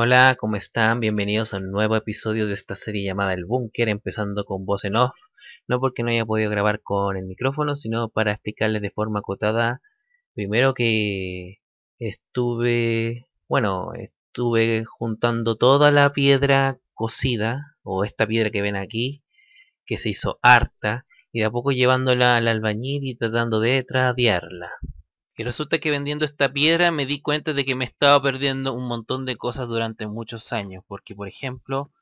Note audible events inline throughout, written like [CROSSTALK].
Hola, ¿cómo están? Bienvenidos a un nuevo episodio de esta serie llamada El Búnker, empezando con voz en off. No porque no haya podido grabar con el micrófono, sino para explicarles de forma acotada. Primero que estuve, bueno, estuve juntando toda la piedra cocida, o esta piedra que ven aquí, que se hizo harta, y de a poco llevándola al albañil y tratando de tradearla. Y resulta que vendiendo esta piedra me di cuenta de que me estaba perdiendo un montón de cosas durante muchos años. Porque, por ejemplo,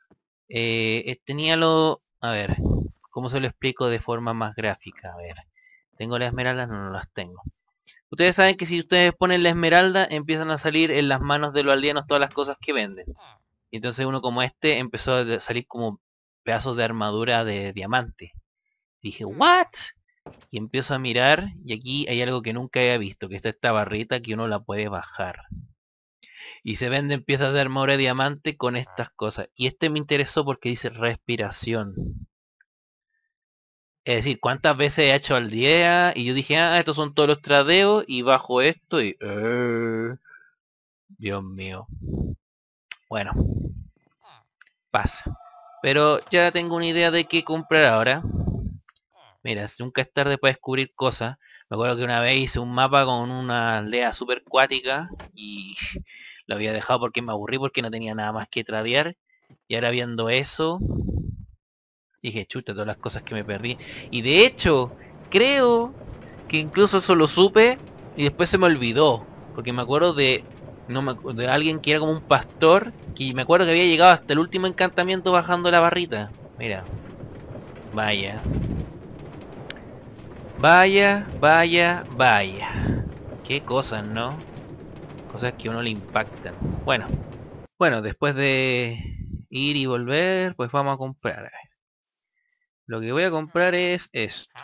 eh, eh, tenía lo... A ver, ¿cómo se lo explico de forma más gráfica? A ver, ¿tengo las esmeraldas? No, no las tengo. Ustedes saben que si ustedes ponen la esmeralda, empiezan a salir en las manos de los aldeanos todas las cosas que venden. Y entonces uno como este empezó a salir como pedazos de armadura de diamante. Dije, ¿what? y empiezo a mirar y aquí hay algo que nunca había visto, que está esta barrita que uno la puede bajar. Y se venden piezas de armadura de diamante con estas cosas. Y este me interesó porque dice respiración. Es decir, cuántas veces he hecho al día y yo dije, ah, estos son todos los tradeos y bajo esto y... Eh, Dios mío. Bueno. Pasa. Pero ya tengo una idea de qué comprar ahora. Mira, nunca es tarde para descubrir cosas. Me acuerdo que una vez hice un mapa con una aldea super cuática y [LAUGHS] lo había dejado porque me aburrí porque no tenía nada más que tradear. Y ahora viendo eso, dije, chuta, todas las cosas que me perdí. Y de hecho, creo que incluso eso lo supe y después se me olvidó. Porque me acuerdo de, no de alguien que era como un pastor, Y me acuerdo que había llegado hasta el último encantamiento bajando la barrita. Mira, vaya. Vaya, vaya, vaya. Qué cosas, ¿no? Cosas que uno le impactan. Bueno. Bueno, después de ir y volver, pues vamos a comprar. Lo que voy a comprar es esto.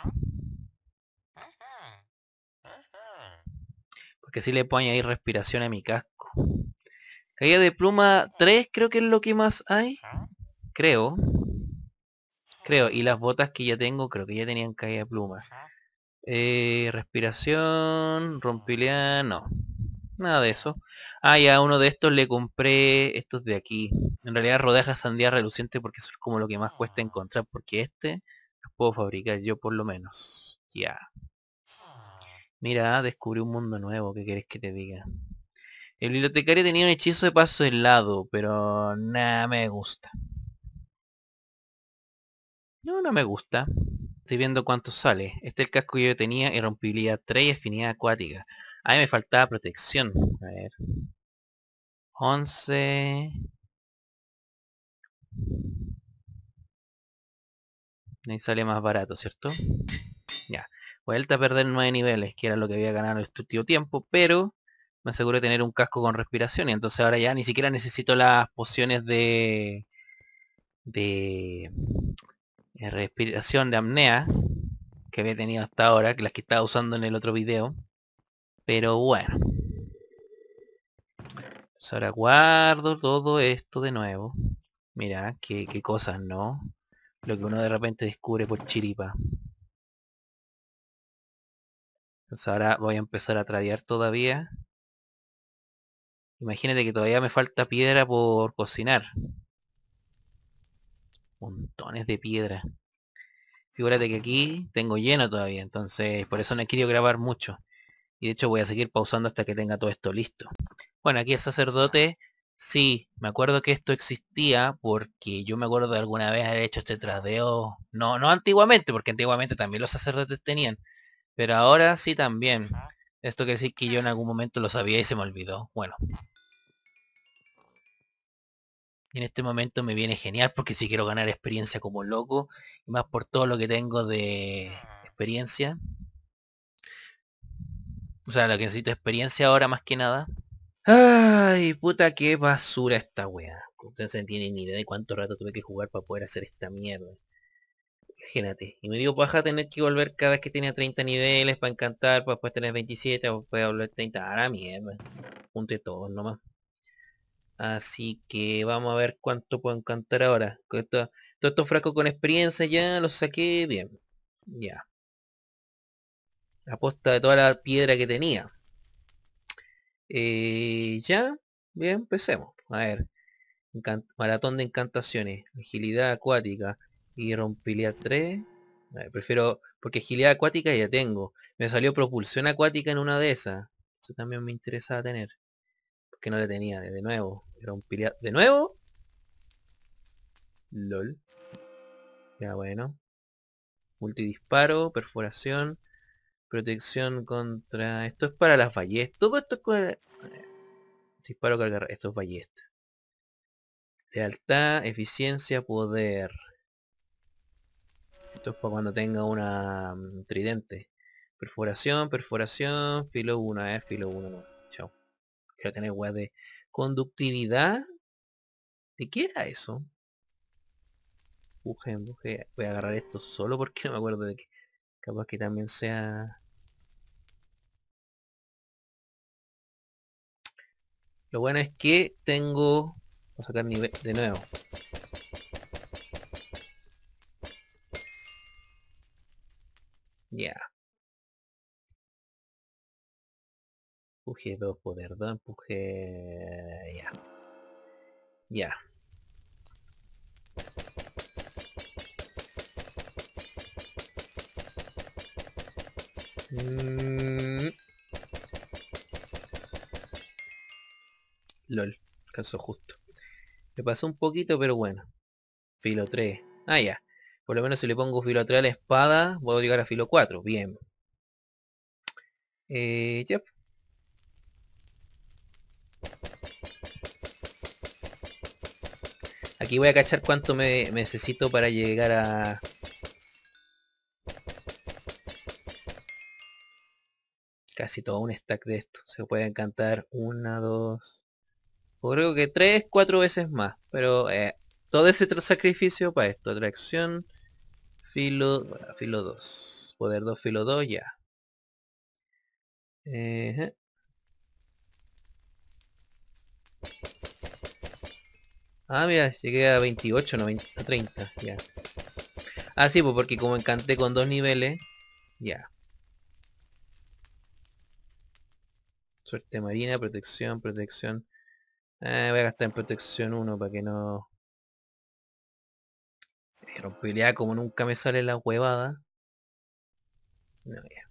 Porque si le puedo añadir respiración a mi casco. Caída de pluma 3 creo que es lo que más hay. Creo. Creo. Y las botas que ya tengo creo que ya tenían caída de pluma. Eh, respiración, Rompilea, no. Nada de eso. Ah, ya uno de estos le compré estos de aquí. En realidad rodajas sandía reluciente porque eso es como lo que más cuesta ah. encontrar. Porque este los puedo fabricar yo por lo menos. Ya. Mira, descubrí un mundo nuevo. ¿Qué querés que te diga? El bibliotecario tenía un hechizo de paso helado, pero nada me gusta. No, no me gusta viendo cuánto sale. Este es el casco que yo tenía, rompibilidad 3 y afinidad acuática. A mí me faltaba protección. A ver. 11. Ahí sale más barato, ¿cierto? Ya. Vuelta a perder 9 niveles, que era lo que había ganado en este último tiempo, pero me aseguro de tener un casco con respiración y entonces ahora ya ni siquiera necesito las pociones de... de eh, respiración de apnea que había tenido hasta ahora, que las que estaba usando en el otro video. Pero bueno. Pues ahora guardo todo esto de nuevo. Mira, qué, cosas, ¿no? Lo que uno de repente descubre por chiripa. Entonces ahora voy a empezar a tradear todavía. Imagínate que todavía me falta piedra por cocinar montones de piedra. Figúrate que aquí tengo lleno todavía, entonces por eso no he querido grabar mucho. Y de hecho voy a seguir pausando hasta que tenga todo esto listo. Bueno, aquí el sacerdote, sí, me acuerdo que esto existía porque yo me acuerdo de alguna vez haber hecho este trasdeo. No, no antiguamente, porque antiguamente también los sacerdotes tenían. Pero ahora sí también. Esto quiere decir que yo en algún momento lo sabía y se me olvidó. Bueno, y en este momento me viene genial porque si quiero ganar experiencia como loco. Y más por todo lo que tengo de ah. experiencia. O sea, lo que necesito es experiencia ahora más que nada. Ay, puta, qué basura esta weá. Ustedes no tienen ni idea de cuánto rato tuve que jugar para poder hacer esta mierda. Imagínate. Y me digo, paja tener que volver cada vez que tenía 30 niveles para encantar, para pues después tener 27, para después volver 30. Ahora mierda. Junte todos nomás. Así que vamos a ver cuánto puedo encantar ahora. Todos estos frascos con experiencia ya los saqué bien. Ya. Aposta de toda la piedra que tenía. Eh, ya. Bien, empecemos. A ver. maratón de encantaciones. Agilidad acuática. Y rompilia 3. prefiero... Porque agilidad acuática ya tengo. Me salió propulsión acuática en una de esas. Eso también me interesaba tener que no detenía, tenía, de nuevo. Era un ¿De nuevo? LOL. Ya bueno. Multidisparo, perforación, protección contra... Esto es para las ballestas. esto Disparo cargar. Esto es ballesta. Lealtad, eficiencia, poder. Esto es para cuando tenga una mm, tridente. Perforación, perforación, filo 1, es eh, filo 1 que tiene web de conductividad. ¿De qué era eso? Voy a agarrar esto solo porque no [LAUGHS] me acuerdo de que capaz que también sea... Lo bueno es que tengo... Vamos a sacar nivel de nuevo. Ya. Empuje 2 poder empuje... Ya. Ya. Mm. LOL, Alcanzó justo. Me pasó un poquito, pero bueno. Filo 3. Ah, ya. Por lo menos si le pongo filo 3 a la espada, puedo llegar a filo 4. Bien. Eh, yep. Y voy a cachar cuánto me necesito para llegar a... Casi todo un stack de esto. Se puede encantar una, dos... creo que tres, cuatro veces más. Pero eh, todo ese sacrificio para esto. Atracción, filo... filo 2. Poder 2, filo 2, ya. Ah, mira, llegué a 28, no, 20, a 30, ya. Ah, sí, pues porque como encanté con dos niveles, ya. Suerte marina, protección, protección. Eh, voy a gastar en protección uno para que no... ya, eh, como nunca me sale la huevada. ya.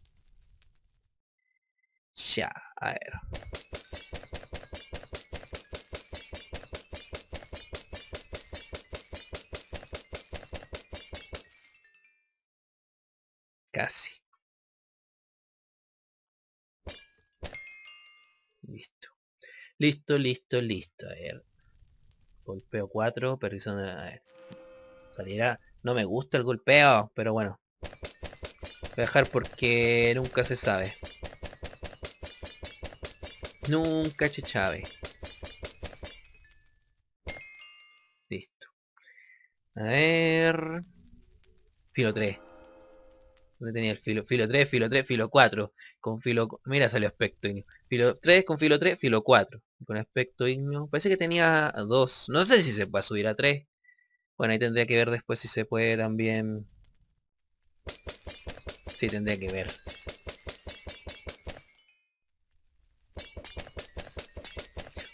Ya, a ver. Casi. Listo. Listo, listo, listo. A ver. Golpeo 4, de... A ver. Salirá. No me gusta el golpeo, pero bueno. Voy a dejar porque nunca se sabe. Nunca se sabe. Listo. A ver. Filo 3 donde tenía el filo, filo 3, filo 3, filo 4, con filo, mira salió aspecto ignio, filo 3 con filo 3, filo 4, con aspecto ignio, parece que tenía 2, no sé si se puede subir a 3, bueno ahí tendría que ver después si se puede también, sí tendría que ver.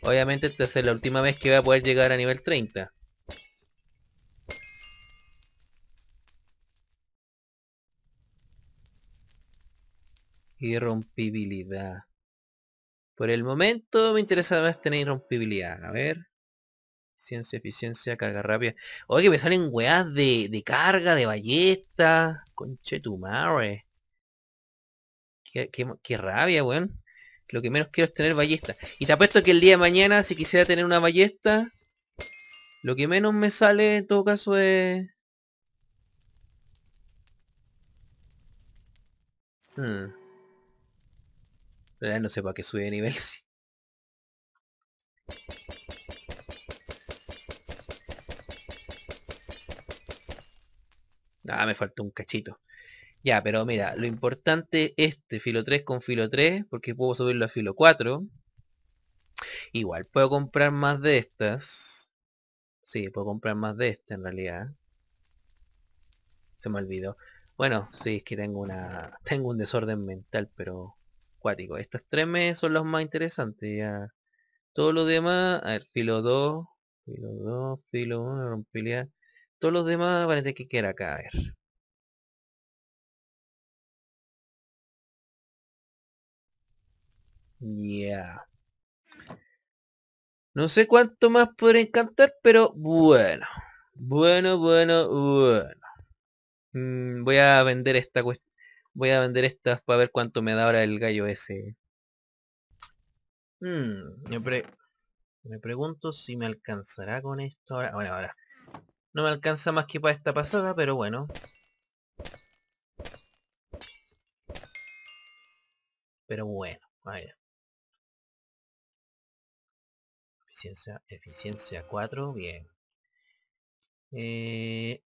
Obviamente esta es la última vez que voy a poder llegar a nivel 30. Irrompibilidad. Por el momento me interesa más tener irrompibilidad. A ver. Ciencia, eficiencia, carga rápida. Oye, que me salen weas de, carga, de ballesta. Conche tu madre. Qué, qué rabia, weón. Lo que menos quiero es tener ballesta. Y te apuesto que el día de mañana, si quisiera tener una ballesta, lo que menos me sale en todo caso es... Hmm. Ah, no sé para qué sube de nivel. [LAUGHS] Sí. Ah, me faltó un cachito. Ya, pero mira, lo importante este filo 3 con filo 3, porque puedo subirlo a filo 4. Igual, puedo comprar más de estas. Sí, puedo comprar más de esta en realidad. Se me olvidó. Bueno, sí, es que tengo una... [LAUGHS] Tengo un desorden mental, pero cuático. Estas tres me son los más interesantes. Ya. todos los demás, a ver, filo 2, filo 2, filo 1, Todos los demás parece que quiera acá, Ya. No sé cuánto más podré encantar, pero bueno. Bueno, bueno, bueno. Mm, voy a vender esta cuestión voy a vender estas para ver cuánto me da ahora el gallo ese. Mm, me, pregunto si me alcanzará con esto ahora. ahora. No me alcanza más que para esta pasada, pero bueno. Pero bueno, vaya. Eficiencia, eficiencia 4, bien. Eh.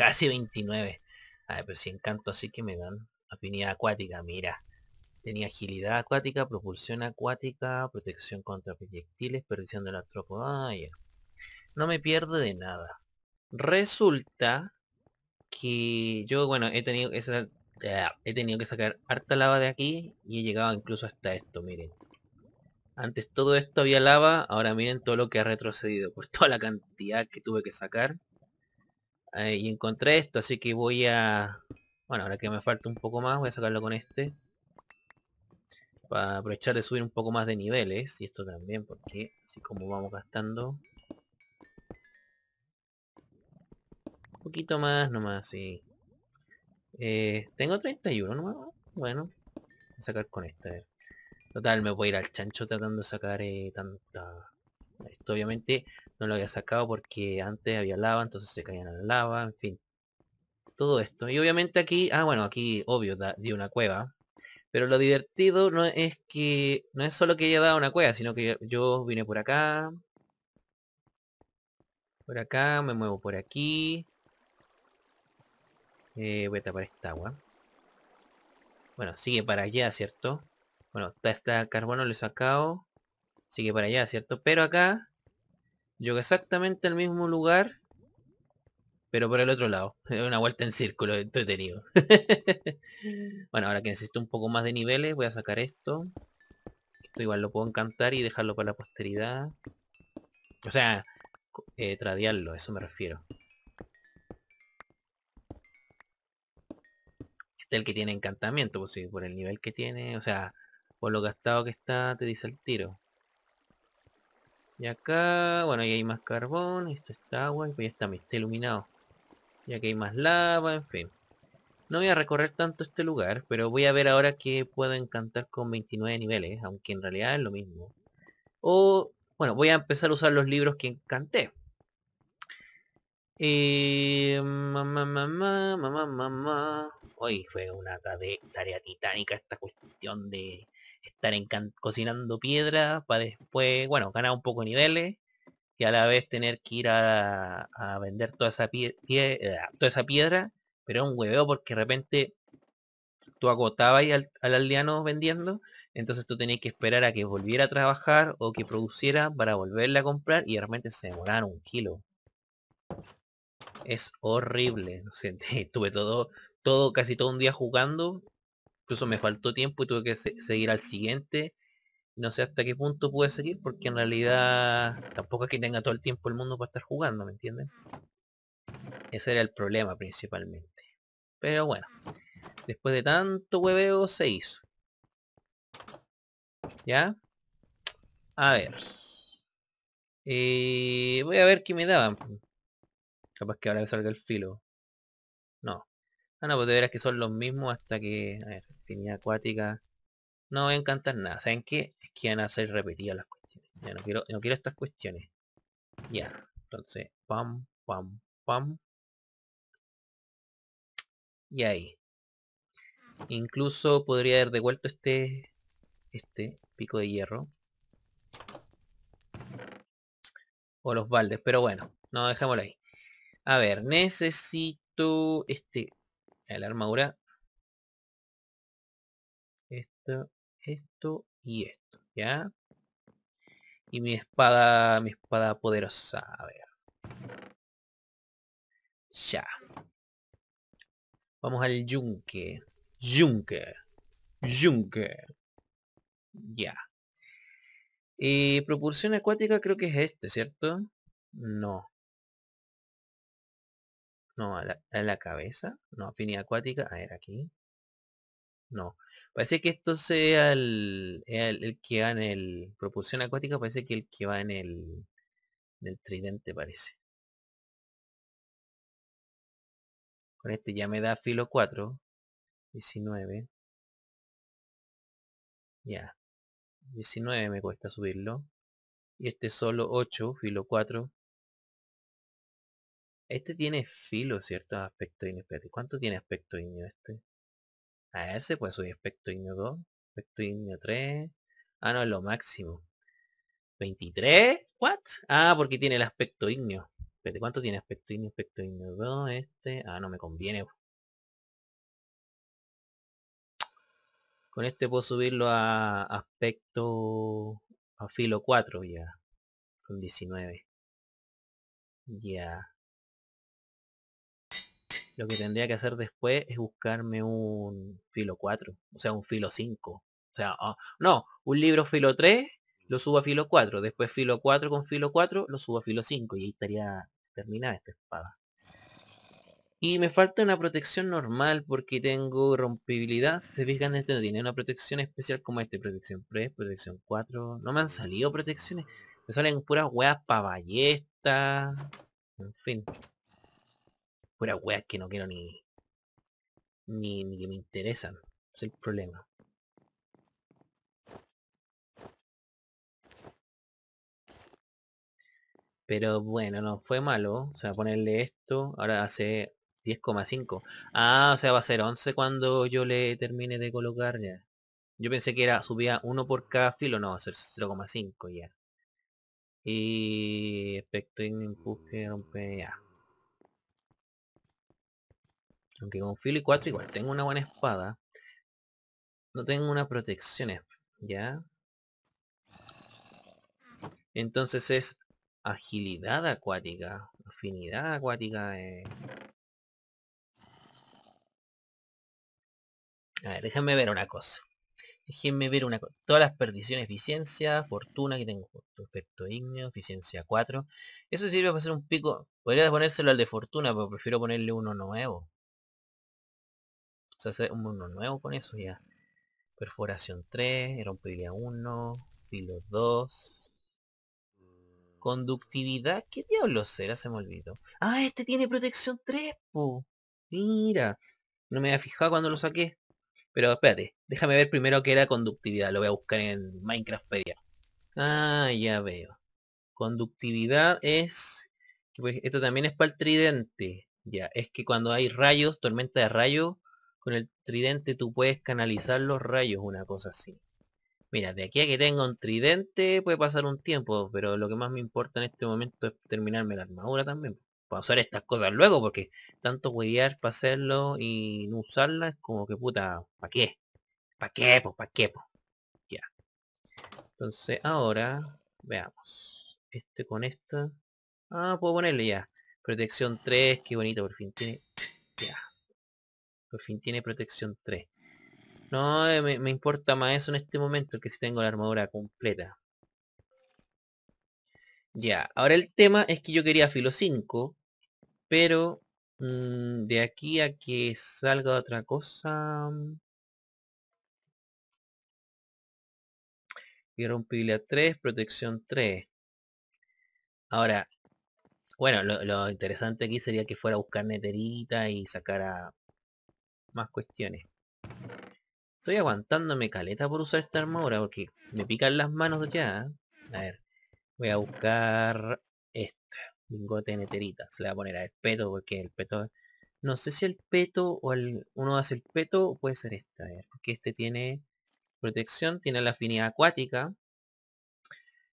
casi 29. ver, pero si encanto así que me dan. Opinión acuática, mira. Tenía agilidad acuática, propulsión acuática, protección contra proyectiles, perdición de la tropa. Ah, no me pierdo de nada. Resulta que yo, bueno, he tenido que, ah, he tenido que sacar harta lava de aquí y he llegado incluso hasta esto, miren. Antes todo esto había lava, ahora miren todo lo que ha retrocedido por toda la cantidad que tuve que sacar. Eh, y encontré esto, así que voy a... Bueno, ahora que me falta un poco más, voy a sacarlo con este. Para aprovechar de subir un poco más de niveles. Y esto también, porque así como vamos gastando. Un poquito más nomás, sí. Eh, tengo 31 nomás. Bueno, voy a sacar con este. Total, me voy a ir al chancho tratando de sacar eh, tanta... Esto obviamente no lo había sacado porque antes había lava, entonces se caían a la lava, en fin. Todo esto. Y obviamente aquí, ah bueno, aquí obvio da, una cueva. Pero lo divertido no es que, no es solo que haya dado una cueva, sino que yo vine por acá. Por acá, me muevo por aquí. Eh, voy a tapar esta agua. Bueno, sigue para allá, ¿cierto? Bueno, está, carbono lo he sacado. Sigue para allá, ¿cierto? Pero acá yo exactamente al mismo lugar, pero por el otro lado. [LAUGHS] Una vuelta en círculo, entretenido. [LAUGHS] bueno, ahora que necesito un poco más de niveles, voy a sacar esto. Esto igual lo puedo encantar y dejarlo para la posteridad. O sea, eh, a eso me refiero. Este es el que tiene encantamiento, pues sí, por el nivel que tiene, o sea, por lo gastado que está, te dice el tiro. Y acá, bueno, ahí hay más carbón, esto está agua, y pues ya está, me está iluminado. Ya que hay más lava, en fin. No voy a recorrer tanto este lugar, pero voy a ver ahora que puedo encantar con 29 niveles, aunque en realidad es lo mismo. O, bueno, voy a empezar a usar los libros que encanté. Eh, mamá, mamá, mamá, mamá. Hoy fue una tarea titánica esta cuestión de estar en cocinando piedra para después, bueno, ganar un poco de niveles y a la vez tener que ir a, vender toda esa, eh, toda esa piedra, pero es un hueveo porque de repente tú agotabas al, al aldeano vendiendo, entonces tú tenías que esperar a que volviera a trabajar o que produciera para volverle a comprar y realmente se demoraron un kilo. Es horrible, no [LAUGHS] tuve todo, todo, casi todo un día jugando Incluso me faltó tiempo y tuve que seguir al siguiente. No sé hasta qué punto pude seguir porque en realidad tampoco es que tenga todo el tiempo el mundo para estar jugando, ¿me entienden? Ese era el problema principalmente. Pero bueno, después de tanto hueveo se hizo. ¿Ya? A ver. Eh, voy a ver qué me daban. Capaz que ahora me salga el filo. No. Ah, no, pues de veras que son los mismos hasta que... A ver, finidad acuática. No voy a encantar nada. ¿Saben qué? Es que van a ser repetidas las cuestiones. Ya no quiero, no quiero estas cuestiones. Ya. Entonces, pam, pam, pam. Y ahí. Incluso podría haber devuelto este... Este pico de hierro. O los baldes, pero bueno. No, dejémoslo ahí. A ver, necesito este la armadura. Esto, esto y esto, ¿ya? Y mi espada, mi espada poderosa, a ver. Ya. Vamos al yunque. Yunque. Yunque. Ya. Y eh, proporción acuática creo que es este, ¿cierto? No. No, a la, cabeza. No, afinidad acuática. A ver, aquí. No. Parece que esto sea el, el, que va en el... Propulsión acuática parece que el que va en el... En el tridente parece. Con este ya me da filo 4. 19. Ya. 19 me cuesta subirlo. Y este solo 8, filo 4. Este tiene filo, ¿cierto? Aspecto iño. Espérate, ¿cuánto tiene aspecto iño este? A ver, se puede subir aspecto iño 2, aspecto iño 3. Ah, no, es lo máximo. ¿23? ¿What? Ah, porque tiene el aspecto iño. Espérate, ¿cuánto tiene aspecto iño? Aspecto iño 2, este. Ah, no me conviene. Con este puedo subirlo a aspecto... A filo 4 ya. Con 19. Ya lo que tendría que hacer después es buscarme un filo 4, o sea, un filo 5. O sea, ah, no, un libro filo 3 lo subo a filo 4, después filo 4 con filo 4 lo subo a filo 5 y ahí estaría terminada esta espada. Y me falta una protección normal porque tengo rompibilidad. Si se fijan, este no tiene una protección especial como este. Protección 3, protección 4. No me han salido protecciones. Me salen puras weas para ballesta. En fin. Fuera weas que no quiero ni, ni, ni que me interesan. Es el problema. Pero bueno, no fue malo. O sea, ponerle esto. Ahora hace 10,5. Ah, o sea, va a ser 11 cuando yo le termine de colocar ya. Yo pensé que era subía uno por cada filo. No, va a ser 0,5 ya. Y... Efecto en empuje, rompe... Ya. Aunque con y 4 igual tengo una buena espada. No tengo una protección, ¿ya? Entonces es agilidad acuática, afinidad acuática. Eh. A ver, déjame ver una cosa. Déjenme ver una cosa. Todas las perdiciones, eficiencia, fortuna que tengo. efecto ignio, eficiencia 4. Eso sirve para hacer un pico. Podría ponérselo al de fortuna, pero prefiero ponerle uno nuevo. O sea, hace uno nuevo con eso ya. Perforación 3, rompería 1, los 2. Conductividad, ¿qué diablos será? Se me olvidó. Ah, este tiene protección 3, po. Mira. No me había fijado cuando lo saqué. Pero espérate, déjame ver primero qué era conductividad. Lo voy a buscar en Minecraftpedia. Ah, ya veo. Conductividad es... Pues, esto también es para el tridente. Ya, es que cuando hay rayos, tormenta de rayos, con el tridente tú puedes canalizar los rayos, una cosa así. Mira, de aquí a que tenga un tridente puede pasar un tiempo, pero lo que más me importa en este momento es terminarme la armadura también. Para usar estas cosas luego, porque tanto cuidar para hacerlo y no usarla es como que puta, ¿para qué? ¿Para qué, po? ¿Para qué, Ya. Entonces ahora, veamos. Este con esta. Ah, puedo ponerle ya. Protección 3, qué bonito, por fin tiene. Ya. Por fin tiene protección 3. No, eh, me, importa más eso en este momento, que si tengo la armadura completa. Ya, ahora el tema es que yo quería filo 5, pero mm, de aquí a que salga otra cosa... Mm. a 3, protección 3. Ahora, bueno, lo, lo, interesante aquí sería que fuera a buscar neterita y sacara más cuestiones. Estoy aguantándome caleta por usar esta armadura porque me pican las manos ya. A ver, voy a buscar este Lingote neterita. Se le va a poner al peto porque el peto... No sé si el peto o el... uno hace el peto o puede ser esta. A ver, porque este tiene protección, tiene la afinidad acuática.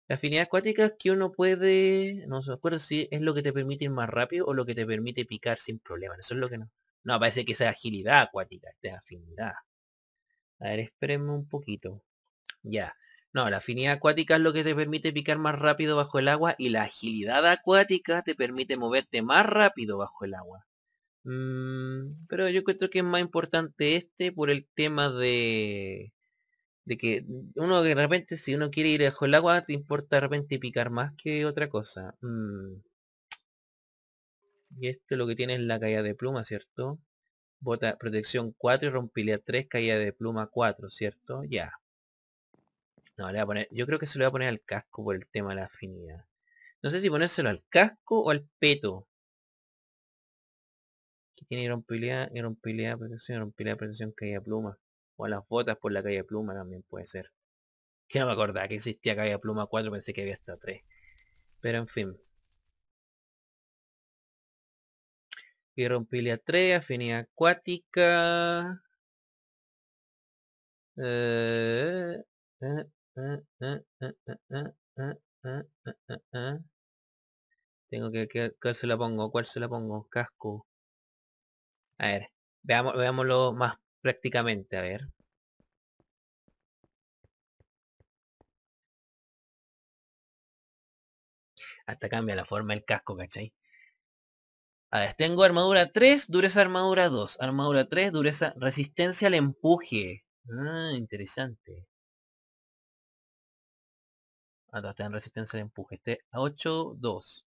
La afinidad acuática es que uno puede, no se acuerdo si es lo que te permite ir más rápido o lo que te permite picar sin problema. Eso es lo que no, no, parece que esa es agilidad acuática, esta es afinidad. A ver, espérenme un poquito. Ya. No, la afinidad acuática es lo que te permite picar más rápido bajo el agua y la agilidad acuática te permite moverte más rápido bajo el agua. Mm, pero yo creo que es más importante este por el tema de de que uno de repente si uno quiere ir bajo el agua te importa de repente picar más que otra cosa. Mm. Y este lo que tiene es la caída de pluma, ¿cierto? Bota protección 4 y rompilidad 3, caída de pluma 4, ¿cierto? Ya. No, le voy a poner, yo creo que se lo voy a poner al casco por el tema de la afinidad. No sé si ponérselo al casco o al peto. Que tiene y rompilea protección, rompilea protección, caída de pluma. O a las botas por la caída de pluma también puede ser. Que no me acordaba que existía caída de pluma 4, pensé que había hasta 3. Pero en fin. pilia 3, afinidad acuática. Tengo que, ¿cuál se la pongo? ¿Cuál se la pongo? Casco. A ver, veamos, veámoslo más prácticamente, a ver. Hasta cambia la forma del casco, ¿cachai? A ver, tengo armadura 3, dureza armadura 2. Armadura 3, dureza resistencia al empuje. Ah, interesante. Ah, está en resistencia al empuje. Este 8, 2.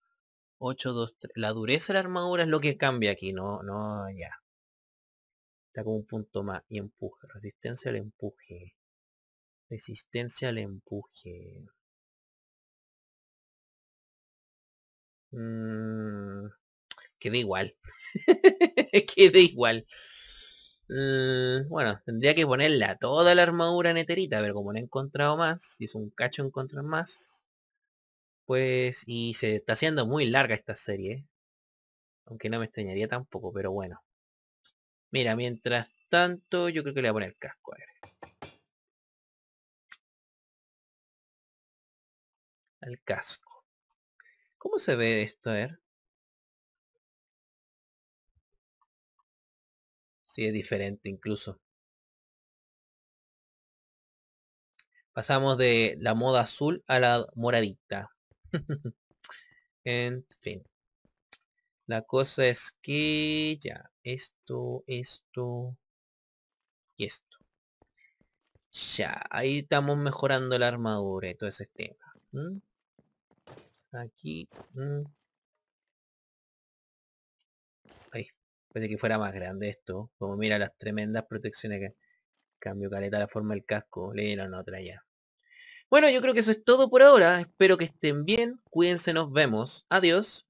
8, 2, 3. La dureza de la armadura es lo que cambia aquí, no, no, ya. Está como un punto más. Y empuje. Resistencia al empuje. Resistencia al empuje. Mm quedé igual. [LAUGHS] quedé igual. Mm, bueno, tendría que ponerla toda la armadura neterita, ver, como no he encontrado más, si es un cacho encontrar más, pues, y se está haciendo muy larga esta serie, aunque no me extrañaría tampoco, pero bueno. Mira, mientras tanto, yo creo que le voy a poner el casco, a ver. Al casco. ¿Cómo se ve esto? A ver. es diferente incluso. Pasamos de la moda azul a la moradita. [LAUGHS] en fin. La cosa es que ya, esto, esto y esto. Ya, ahí estamos mejorando la armadura y todo ese tema. Aquí, puede que fuera más grande esto. Como mira las tremendas protecciones que... Cambio caleta la forma del casco. Le dieron otra ya. Bueno, yo creo que eso es todo por ahora. Espero que estén bien. Cuídense, nos vemos. Adiós.